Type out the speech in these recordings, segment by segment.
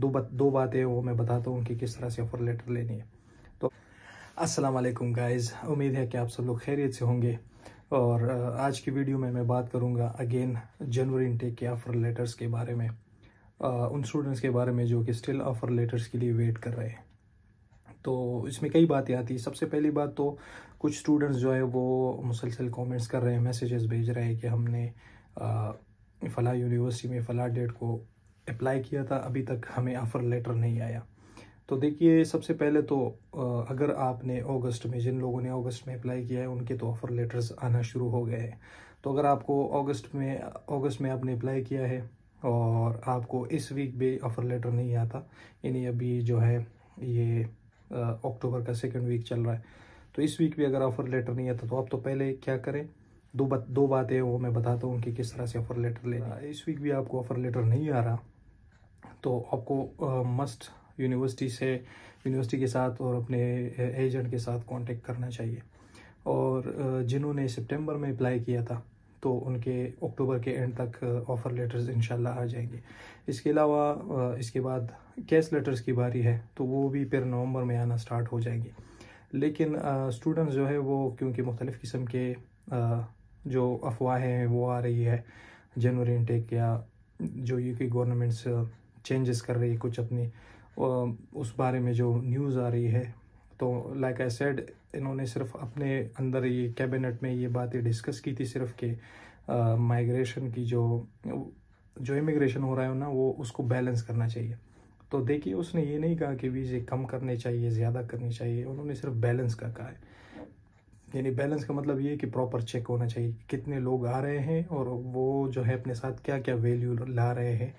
दो बात दो बातें वो मैं बताता हूँ कि किस तरह से ऑफ़र लेटर लेनी है तो अस्सलाम वालेकुम गाइस उम्मीद है कि आप सब लोग खैरियत से होंगे और आज की वीडियो में मैं बात करूँगा अगेन जनवरी इनटेक के ऑफ़र लेटर्स के बारे में उन स्टूडेंट्स के बारे में जो कि स्टिल ऑफ़र लेटर्स के लिए वेट कर रहे हैं तो इसमें कई बातें आती हैं सबसे पहली बात तो कुछ स्टूडेंट्स जो है वो मुसलसल कमेंट्स कर रहे हैं मैसेजेस भेज रहे हैं कि हमने फ़लाँ यूनिवर्सिटी में फ़लाँ डेट को अप्लाई किया था अभी तक हमें ऑफ़र लेटर नहीं आया तो देखिए सबसे पहले तो अगर आपने अगस्त में जिन लोगों ने अगस्त में अप्लाई किया है उनके तो ऑफ़र लेटर्स आना शुरू हो गए हैं तो अगर आपको अगस्त में अगस्त में आपने अप्लाई किया है और आपको इस वीक भी ऑफ़र लेटर नहीं आता यानी अभी जो है ये अक्टूबर का सेकेंड वीक चल रहा है तो इस वीक भी अगर ऑफ़र लेटर नहीं आता तो आप तो पहले क्या करें दो बात दो बातें वो मैं बताता हूँ कि किस तरह से ऑफ़र लेटर लेना इस वीक भी आपको ऑफ़र लेटर नहीं आ रहा तो आपको मस्ट यूनिवर्सिटी से यूनिवर्सिटी के साथ और अपने एजेंट के साथ कांटेक्ट करना चाहिए और जिन्होंने सितंबर में अप्लाई किया था तो उनके अक्टूबर के एंड तक ऑफ़र लेटर्स इन आ जाएंगे इसके अलावा इसके बाद कैश लेटर्स की बारी है तो वो भी फिर नवंबर में आना स्टार्ट हो जाएंगे लेकिन स्टूडेंट्स जो है वो क्योंकि मुख्तलिफ़ किस्म के आ, जो अफवाहें हैं वो आ रही है जनवरी इनटेक या जो यू की गवर्नमेंट्स चेंजेस कर रही है कुछ अपनी उस बारे में जो न्यूज़ आ रही है तो लाइक आई सेड इन्होंने सिर्फ अपने अंदर ये कैबिनेट में ये बातें डिस्कस की थी सिर्फ कि माइग्रेशन की जो जो इमिग्रेशन हो रहा है ना वो उसको बैलेंस करना चाहिए तो देखिए उसने ये नहीं कहा कि वीज़े कम करने चाहिए ज़्यादा करने चाहिए उन्होंने सिर्फ बैलेंस का कहा है यानी बैलेंस का मतलब ये है कि प्रॉपर चेक होना चाहिए कितने लोग आ रहे हैं और वो जो है अपने साथ क्या क्या वैल्यू ला रहे हैं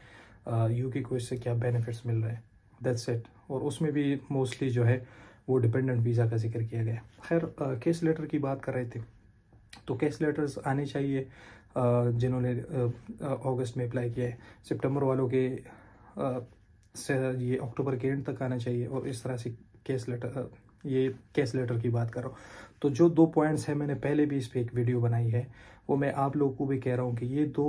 यू uh, के को इससे क्या बेनिफिट्स मिल रहे हैं दैट्स इट और उसमें भी मोस्टली जो है वो डिपेंडेंट वीज़ा का जिक्र किया गया खैर केस uh, लेटर की बात कर रहे थे तो केस लेटर्स आने चाहिए uh, जिन्होंने अगस्त में अप्लाई किया है सितंबर वालों के से ये अक्टूबर के एंड तक आना चाहिए और इस तरह से केस लेटर ये केस लेटर की बात करो तो जो दो पॉइंट्स हैं मैंने पहले भी इस पर एक वीडियो बनाई है वो मैं आप लोग को भी कह रहा हूँ कि ये दो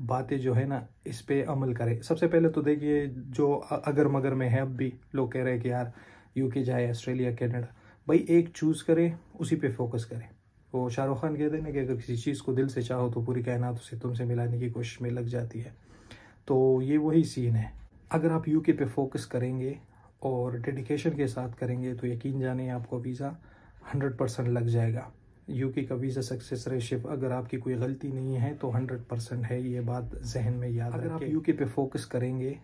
बातें जो है ना इस पर अमल करें सबसे पहले तो देखिए जो अगर मगर में है अब भी लोग कह रहे हैं कि यार यूके जाए ऑस्ट्रेलिया कनाडा भाई एक चूज़ करें उसी पे फोकस करें वो शाहरुख खान कहते हैं ना कि अगर किसी चीज़ को दिल से चाहो तो पूरी कायनात उसे तुमसे मिलाने की कोशिश में लग जाती है तो ये वही सीन है अगर आप यूके पे फोकस करेंगे और डेडिकेशन के साथ करेंगे तो यकीन जाने आपको वीज़ा हंड्रेड परसेंट लग जाएगा यूके का वीज़ा सक्सेस रेशिप अगर आपकी कोई गलती नहीं है तो हंड्रेड परसेंट है ये बात जहन में याद अगर आप यूके पे फोकस करेंगे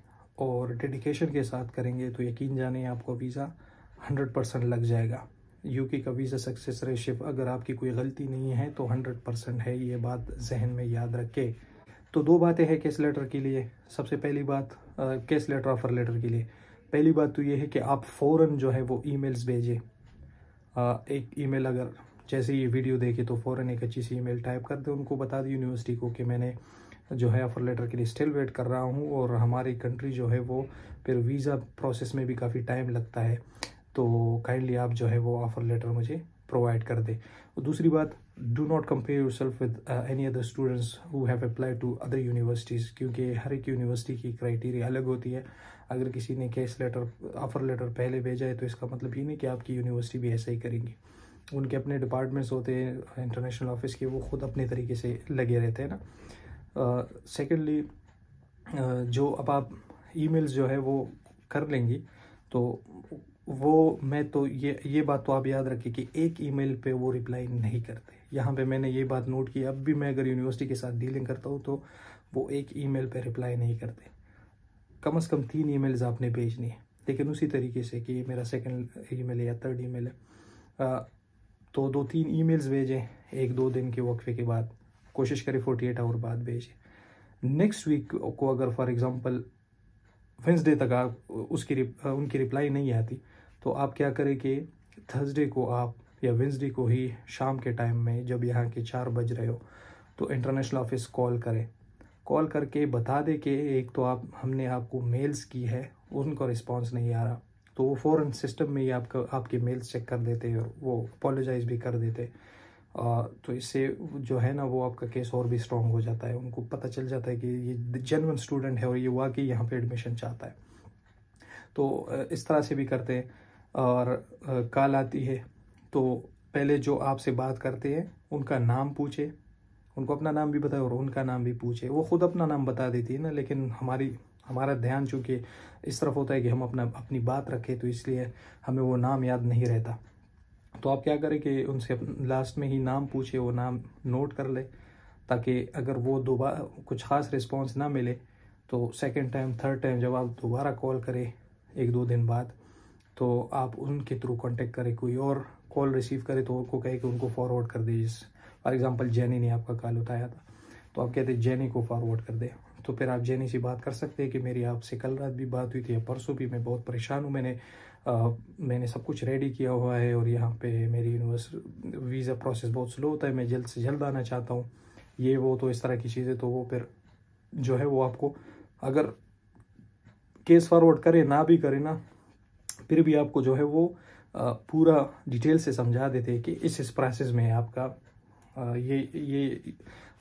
और डेडिकेशन के साथ करेंगे तो यकीन जाने आपको वीज़ा हंड्रेड परसेंट लग जाएगा यूके का वीज़ा सक्सेस रेशिप अगर आपकी कोई गलती नहीं है तो हंड्रेड परसेंट है ये बात जहन में याद रखे तो दो बातें हैं केस लेटर के लिए सबसे पहली बात केस लेटर ऑफर लेटर के लिए पहली बात तो ये है कि आप फ़ौर जो है वो मेल्स भेजें एक ईमेल अगर जैसे ये वीडियो देखे तो फ़ौरन एक अच्छी सी ईमेल टाइप कर दें उनको बता दें यूनिवर्सिटी को कि मैंने जो है ऑफर लेटर के लिए स्टिल वेट कर रहा हूँ और हमारी कंट्री जो है वो फिर वीज़ा प्रोसेस में भी काफ़ी टाइम लगता है तो काइंडली आप जो है वो ऑफर लेटर मुझे प्रोवाइड कर दें और दूसरी बात do not compare yourself with any other students who have apply to other universities क्योंकि हर एक यूनिवर्सिटी की क्राइटेरिया अलग होती है अगर किसी ने कैश लेटर ऑफर लेटर पहले भेजा है तो इसका मतलब ये नहीं कि आपकी यूनिवर्सिटी भी ऐसा ही करेंगी उनके अपने डिपार्टमेंट्स होते हैं इंटरनेशनल ऑफिस के वो ख़ुद अपने तरीके से लगे रहते हैं ना सेकेंडली जो अब आप मेल्स जो है वो कर लेंगी तो वो मैं तो ये ये बात तो आप याद रखें कि एक ईमेल पे वो रिप्लाई नहीं करते यहाँ पे मैंने ये बात नोट की अब भी मैं अगर यूनिवर्सिटी के साथ डीलिंग करता हूँ तो वो एक ईमेल पे रिप्लाई नहीं करते कम से कम तीन ईमेल्स आपने भेजनी है लेकिन उसी तरीके से कि मेरा सेकंड ईमेल है या थर्ड ईमेल है तो दो तीन ईमेल्स भेजें एक दो दिन के वक्फे के बाद कोशिश करें फोर्टी एट आवर बाद भेजें नेक्स्ट वीक को अगर फॉर एग्ज़ाम्पल वेंसडे तक आप उसकी रिप, उनकी रिप्लाई नहीं आती तो आप क्या करें कि थर्सडे को आप या वेंसडे को ही शाम के टाइम में जब यहाँ के चार बज रहे हो तो इंटरनेशनल ऑफिस कॉल करें कॉल करके बता दें कि एक तो आप हमने आपको मेल्स की है उनका रिस्पॉन्स नहीं आ रहा तो वो फ़ौरन सिस्टम में ही आपका आपके मेल्स चेक कर देते और वो अपोलोजाइज भी कर देते आ, तो इससे जो है ना वो आपका केस और भी स्ट्रॉन्ग हो जाता है उनको पता चल जाता है कि ये जेनवन स्टूडेंट है और ये वाकई यहाँ पे एडमिशन चाहता है तो इस तरह से भी करते हैं और कॉल आती है तो पहले जो आपसे बात करते हैं उनका नाम पूछे उनको अपना नाम भी बताए और उनका नाम भी पूछे वो खुद अपना नाम बता देती है ना लेकिन हमारी हमारा ध्यान चूँकि इस तरफ होता है कि हम अपना अपनी बात रखें तो इसलिए हमें वो नाम याद नहीं रहता तो आप क्या करें कि उनसे लास्ट में ही नाम पूछे वो नाम नोट कर ले ताकि अगर वो दोबारा कुछ ख़ास रिस्पॉन्स ना मिले तो सेकेंड टाइम थर्ड टाइम जब आप दोबारा कॉल करें एक दो दिन बाद तो आप उनके थ्रू कॉन्टेक्ट करें कोई और कॉल रिसीव करे तो उनको कहे कि उनको फॉरवर्ड कर दे जिस फॉर एग्ज़ाम्पल जेनी ने आपका कॉल उठाया था तो आप कहते जेनी को फॉरवर्ड कर दे तो फिर आप जेनी से बात कर सकते हैं कि मेरी आपसे कल रात भी बात हुई थी या परसों भी मैं बहुत परेशान हूँ मैंने आ, मैंने सब कुछ रेडी किया हुआ है और यहाँ पे मेरी यूनिवर्स वीज़ा प्रोसेस बहुत स्लो होता है मैं जल्द से जल्द आना चाहता हूँ ये वो तो इस तरह की चीज़ें तो वो फिर जो है वो आपको अगर केस फॉरवर्ड करें ना भी करें ना फिर भी आपको जो है वो पूरा डिटेल से समझा देते कि इस इस प्रोसेस में आपका ये ये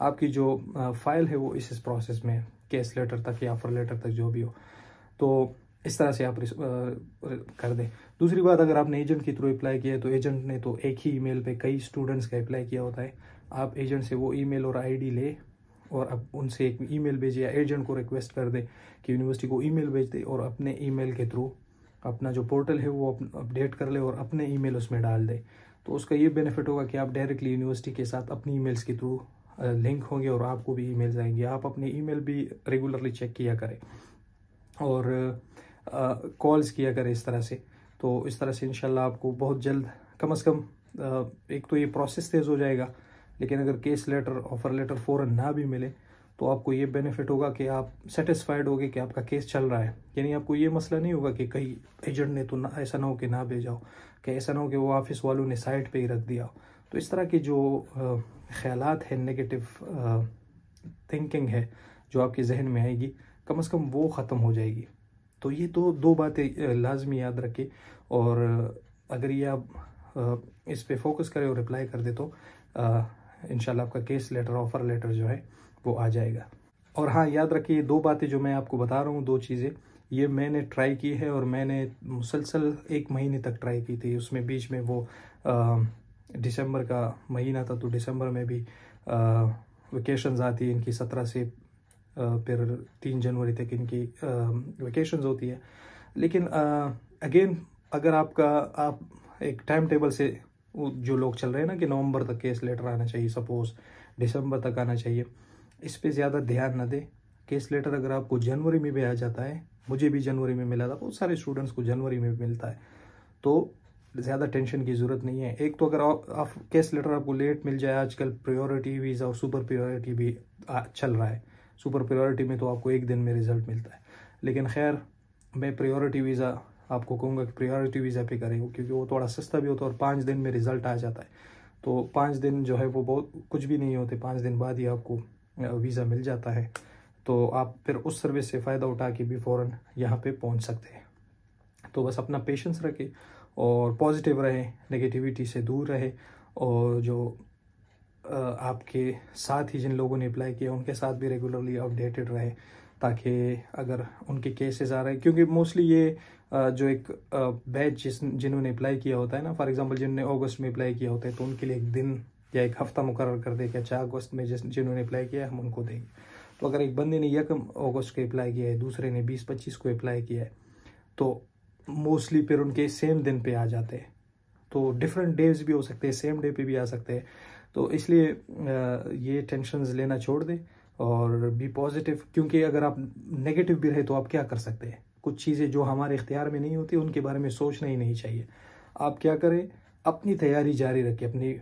आपकी जो फाइल है वो इस इस प्रोसेस में केस लेटर तक या ऑफर लेटर तक जो भी हो तो इस तरह से आप आ, कर दें दूसरी बात अगर आपने एजेंट के थ्रू अप्लाई किया है तो एजेंट ने तो एक ही ईमेल पे कई स्टूडेंट्स का अप्लाई किया होता है आप एजेंट से वो ईमेल और आईडी ले और अब उनसे एक ईमेल भेजिए या एजेंट को रिक्वेस्ट कर दें कि यूनिवर्सिटी को ईमेल भेज दे और अपने ईमेल के थ्रू अपना जो पोर्टल है वो अपडेट कर ले और अपने मेल उसमें डाल दे तो उसका ये बेनिफिट होगा कि आप डायरेक्टली यूनिवर्सिटी के साथ अपनी ईमेल्स के थ्रू लिंक होंगे और आपको भी ईमेल्स आएंगे आप अपने ईमेल भी रेगुलरली चेक किया करें और कॉल्स किया करें इस तरह से तो इस तरह से इनशाला आपको बहुत जल्द कम अज़ कम एक तो ये प्रोसेस तेज़ हो जाएगा लेकिन अगर केस लेटर ऑफ़र लेटर फ़ौर ना भी मिले तो आपको ये बेनिफिट होगा कि आप सेटिस्फाइड होगे कि आपका केस चल रहा है यानी आपको ये मसला नहीं होगा कि कहीं एजेंट ने तो ना ऐसा ना हो कि ना भेजा हो कि ऐसा ना हो कि वो ऑफिस वालों ने साइट पे ही रख दिया तो इस तरह के जो ख्याल है नेगेटिव थिंकिंग है जो आपके जहन में आएगी कम अज़ कम वो ख़त्म हो जाएगी तो ये तो दो बातें लाजमी याद रखें और अगर ये आप इस पर फोकस करें और रिप्लाई कर दे तो इन आपका केस लेटर ऑफ़र लेटर जो है वो आ जाएगा और हाँ याद रखिए दो बातें जो मैं आपको बता रहा हूँ दो चीज़ें ये मैंने ट्राई की है और मैंने मुसलसल एक महीने तक ट्राई की थी उसमें बीच में वो आ, दिसंबर का महीना था तो दिसंबर में भी वेकेशंस आती है इनकी सत्रह से फिर तीन जनवरी तक इनकी वेकेशंस होती है लेकिन अगेन अगर आपका आप एक टाइम टेबल से जो लोग चल रहे हैं ना कि नवंबर तक केस लेटर आना चाहिए सपोज़ दिसंबर तक आना चाहिए इस पर ज़्यादा ध्यान ना दें केस लेटर अगर आपको जनवरी में भी आ जाता है मुझे भी जनवरी में मिला था बहुत सारे स्टूडेंट्स को जनवरी में मिलता है तो ज़्यादा टेंशन की ज़रूरत नहीं है एक तो अगर आप कैश लेटर आपको लेट मिल जाए आजकल प्रायोरिटी वीज़ा और सुपर प्रायोरिटी भी चल रहा है सुपर प्रायोरिटी में तो आपको एक दिन में रिज़ल्ट मिलता है लेकिन खैर मैं प्रायोरिटी वीज़ा आपको कहूँगा कि प्रायोरिटी वीज़ा पे करें क्योंकि वो थोड़ा सस्ता भी होता है और पाँच दिन में रिज़ल्ट आ जाता है तो पाँच दिन जो है वो बहुत कुछ भी नहीं होते पाँच दिन बाद ही आपको वीज़ा मिल जाता है तो आप फिर उस सर्विस से फ़ायदा उठा के भी फ़ौर यहाँ पर पहुँच सकते हैं तो बस अपना पेशेंस रखें और पॉजिटिव रहें नेगेटिविटी से दूर रहे और जो आपके साथ ही जिन लोगों ने अप्लाई किया उनके साथ भी रेगुलरली अपडेटेड रहे ताकि अगर उनके केसेस आ रहे हैं क्योंकि मोस्टली ये जो एक बैच जिस जिन्होंने अप्लाई किया होता है ना फॉर एग्जांपल जिन्होंने अगस्त में अप्लाई किया होता है तो उनके लिए एक दिन या एक हफ्ता मुकर कर दे कि अच्छा अगस्त में जिस जिन्होंने अप्लाई किया है हम उनको देंगे तो अगर एक बंदे ने यकम अगस्त को अप्लाई किया है दूसरे ने बीस पच्चीस को अप्लाई किया है तो मोस्टली फिर उनके सेम दिन पे आ जाते हैं तो डिफरेंट डेज भी हो सकते हैं सेम डे पे भी आ सकते हैं तो इसलिए ये टेंशन लेना छोड़ दें और बी पॉजिटिव क्योंकि अगर आप नेगेटिव भी रहे तो आप क्या कर सकते हैं कुछ चीज़ें जो हमारे इख्तियार में नहीं होती उनके बारे में सोचना ही नहीं चाहिए आप क्या करें अपनी तैयारी जारी रखें अपनी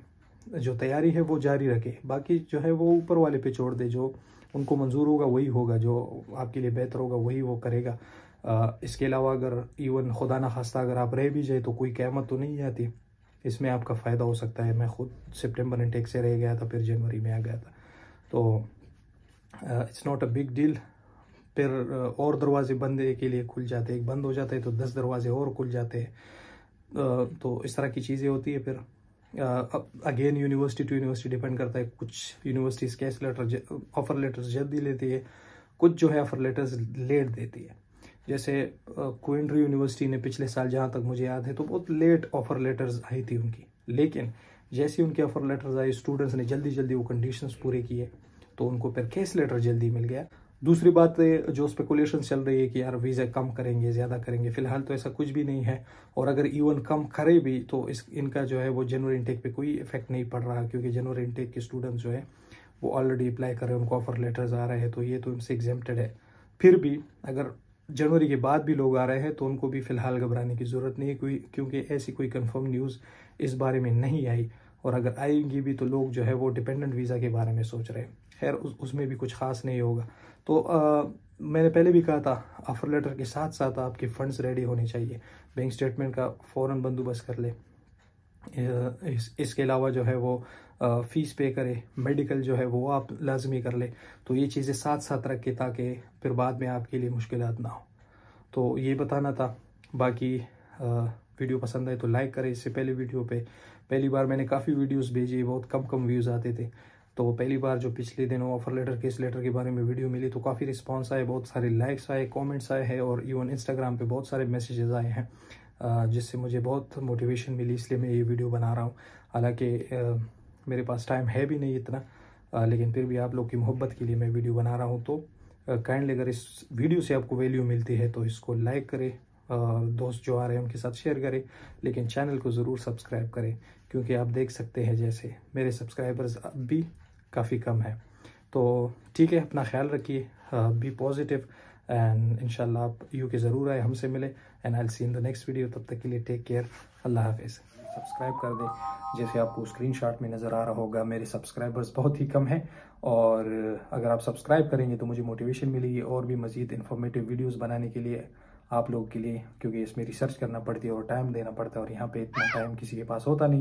जो तैयारी है वो जारी रखें बाकी जो है वो ऊपर वाले पे छोड़ दे जो उनको मंजूर होगा वही होगा जो आपके लिए बेहतर होगा वही वो करेगा इसके अलावा अगर इवन खुदा ना खास्ता अगर आप रह भी जाए तो कोई कहमत तो नहीं आती इसमें आपका फ़ायदा हो सकता है मैं खुद सितंबर इनटेक से रह गया था फिर जनवरी में आ गया था तो it's not a big deal फिर और दरवाजे बंद के लिए खुल जाते हैं बंद हो जाते हैं तो दस दरवाजे और खुल जाते हैं तो इस तरह की चीज़ें होती है फिर again university to university depend करता है कुछ universities CAS letter offer letters जल्दी लेती है कुछ जो है ऑफर लेटर्स लेट देती है जैसे कोइंड्री यूनिवर्सिटी ने पिछले साल जहाँ तक मुझे याद है तो बहुत लेट ऑफर लेटर्स आई थी उनकी लेकिन जैसे उनके ऑफर लेटर्स आए स्टूडेंट्स ने जल्दी जल्दी वो कंडीशंस पूरे किए तो उनको फिर केस लेटर जल्दी मिल गया दूसरी बात जो स्पेकुलेशन चल रही है कि यार वीज़ा कम करेंगे ज़्यादा करेंगे फिलहाल तो ऐसा कुछ भी नहीं है और अगर इवन कम करे भी तो इस इनका जो है वो जनवरी इनटेक पे कोई इफेक्ट नहीं पड़ रहा क्योंकि जनवरी इनटेक के स्टूडेंट्स जो है वो ऑलरेडी अप्लाई कर रहे हैं उनको ऑफर लेटर्स आ रहे हैं तो ये तो इनसे एग्जेप्टेड है फिर भी अगर जनवरी के बाद भी लोग आ रहे हैं तो उनको भी फ़िलहाल घबराने की ज़रूरत नहीं है कोई क्योंकि ऐसी कोई कंफर्म न्यूज़ इस बारे में नहीं आई और अगर आएंगी भी तो लोग जो है वो डिपेंडेंट वीज़ा के बारे में सोच रहे हैं खैर उस, उसमें भी कुछ ख़ास नहीं होगा तो आ, मैंने पहले भी कहा था ऑफर लेटर के साथ साथ आपके फ़ंड्स रेडी होने चाहिए बैंक स्टेटमेंट का फ़ौर बंदोबस्त कर ले इस, इसके अलावा जो है वो फ़ीस पे करे मेडिकल जो है वो आप लाजमी कर ले तो ये चीज़ें साथ साथ रखें ताकि फिर बाद में आपके लिए मुश्किल ना हो तो ये बताना था बाकी वीडियो पसंद आए तो लाइक करें इससे पहले वीडियो पे पहली बार मैंने काफ़ी वीडियोस भेजी बहुत कम कम व्यूज़ आते थे तो पहली बार जो पिछले दिनों ऑफर लेटर केस लेटर के बारे में वीडियो मिली तो काफ़ी रिस्पांस आए बहुत सारे लाइक्स आए कमेंट्स आए हैं और इवन इंस्टाग्राम पे बहुत सारे मैसेजेस आए हैं जिससे मुझे बहुत मोटिवेशन मिली इसलिए मैं ये वीडियो बना रहा हूँ हालांकि मेरे पास टाइम है भी नहीं इतना लेकिन फिर भी आप लोग की मोहब्बत के लिए मैं वीडियो बना रहा हूँ तो काइंडली अगर इस वीडियो से आपको वैल्यू मिलती है तो इसको लाइक करें दोस्त जो आ रहे हैं उनके साथ शेयर करें लेकिन चैनल को ज़रूर सब्सक्राइब करें क्योंकि आप देख सकते हैं जैसे मेरे सब्सक्राइबर्स अब भी काफ़ी कम है तो ठीक है अपना ख्याल रखिए बी पॉजिटिव एंड इनशाला आप यू के ज़रूर आए हमसे मिले and I see in the next video तब तक के लिए टेक केयर अल्लाह हाफिज़ सब्सक्राइब कर दें जैसे आपको स्क्रीनशॉट में नज़र आ रहा होगा मेरे सब्सक्राइबर्स बहुत ही कम हैं और अगर आप सब्सक्राइब करेंगे तो मुझे मोटिवेशन मिलेगी और भी मज़ीद इन्फॉर्मेटिव वीडियोज़ बनाने के लिए आप लोगों के लिए क्योंकि इसमें रिसर्च करना पड़ती है और टाइम देना पड़ता है और यहाँ पे इतना टाइम किसी के पास होता नहीं